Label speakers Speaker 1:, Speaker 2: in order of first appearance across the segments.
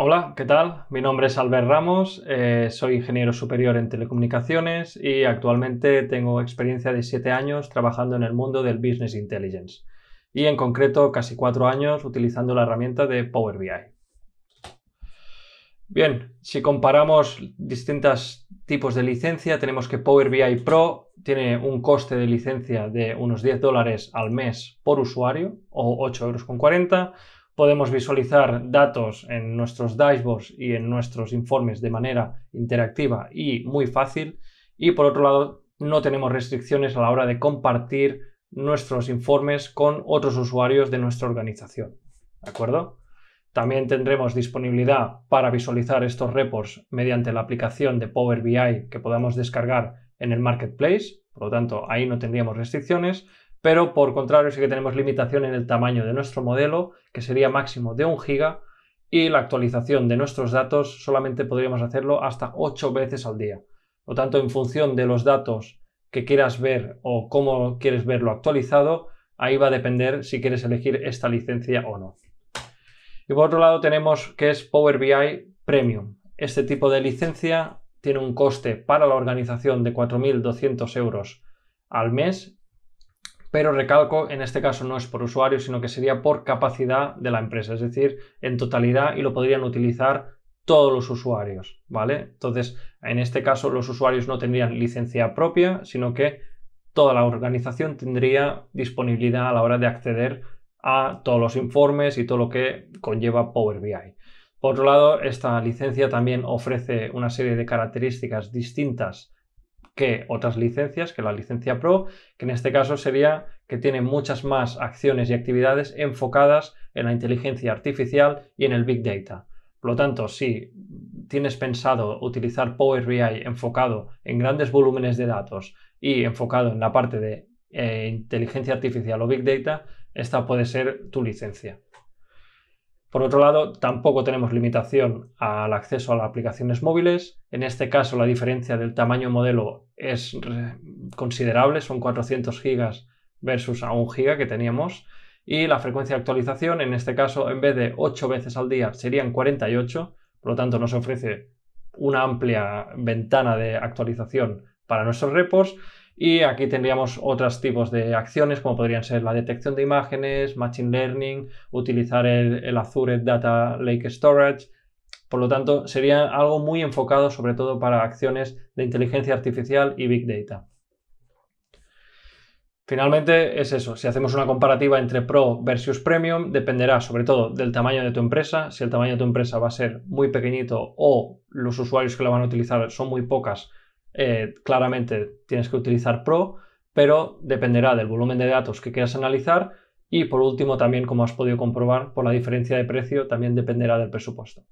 Speaker 1: Hola, ¿qué tal? Mi nombre es Albert Ramos, eh, soy ingeniero superior en telecomunicaciones y actualmente tengo experiencia de 7 años trabajando en el mundo del Business Intelligence y en concreto casi 4 años utilizando la herramienta de Power BI. Bien, si comparamos distintos tipos de licencia, tenemos que Power BI Pro tiene un coste de licencia de unos 10 dólares al mes por usuario o 8,40 euros podemos visualizar datos en nuestros dashboards y en nuestros informes de manera interactiva y muy fácil. Y por otro lado, no tenemos restricciones a la hora de compartir nuestros informes con otros usuarios de nuestra organización. ¿De acuerdo? También tendremos disponibilidad para visualizar estos reports mediante la aplicación de Power BI que podamos descargar en el Marketplace. Por lo tanto, ahí no tendríamos restricciones pero por contrario sí que tenemos limitación en el tamaño de nuestro modelo, que sería máximo de 1 giga, y la actualización de nuestros datos solamente podríamos hacerlo hasta 8 veces al día. Por lo tanto, en función de los datos que quieras ver o cómo quieres verlo actualizado, ahí va a depender si quieres elegir esta licencia o no. Y por otro lado tenemos que es Power BI Premium. Este tipo de licencia tiene un coste para la organización de 4.200 euros al mes pero recalco, en este caso no es por usuario, sino que sería por capacidad de la empresa, es decir, en totalidad y lo podrían utilizar todos los usuarios, ¿vale? Entonces, en este caso los usuarios no tendrían licencia propia, sino que toda la organización tendría disponibilidad a la hora de acceder a todos los informes y todo lo que conlleva Power BI. Por otro lado, esta licencia también ofrece una serie de características distintas que otras licencias, que la licencia Pro, que en este caso sería que tiene muchas más acciones y actividades enfocadas en la inteligencia artificial y en el Big Data. Por lo tanto, si tienes pensado utilizar Power BI enfocado en grandes volúmenes de datos y enfocado en la parte de eh, inteligencia artificial o Big Data, esta puede ser tu licencia. Por otro lado, tampoco tenemos limitación al acceso a las aplicaciones móviles. En este caso, la diferencia del tamaño modelo es considerable, son 400 GB versus a 1 GB que teníamos. Y la frecuencia de actualización, en este caso, en vez de 8 veces al día, serían 48. Por lo tanto, nos ofrece una amplia ventana de actualización para nuestros repos y aquí tendríamos otros tipos de acciones, como podrían ser la detección de imágenes, Machine Learning, utilizar el, Azure Data Lake Storage. Por lo tanto, sería algo muy enfocado sobre todo para acciones de inteligencia artificial y Big Data. Finalmente, es eso. Si hacemos una comparativa entre Pro versus Premium, dependerá sobre todo del tamaño de tu empresa. Si el tamaño de tu empresa va a ser muy pequeñito o los usuarios que la van a utilizar son muy pocas, eh, claramente tienes que utilizar Pro, pero dependerá del volumen de datos que quieras analizar y por último también, como has podido comprobar, por la diferencia de precio también dependerá del presupuesto.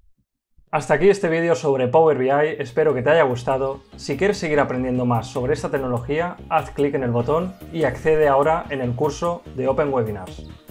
Speaker 1: Hasta aquí este vídeo sobre Power BI, espero que te haya gustado. Si quieres seguir aprendiendo más sobre esta tecnología, haz clic en el botón y accede ahora en el curso de Open Webinars.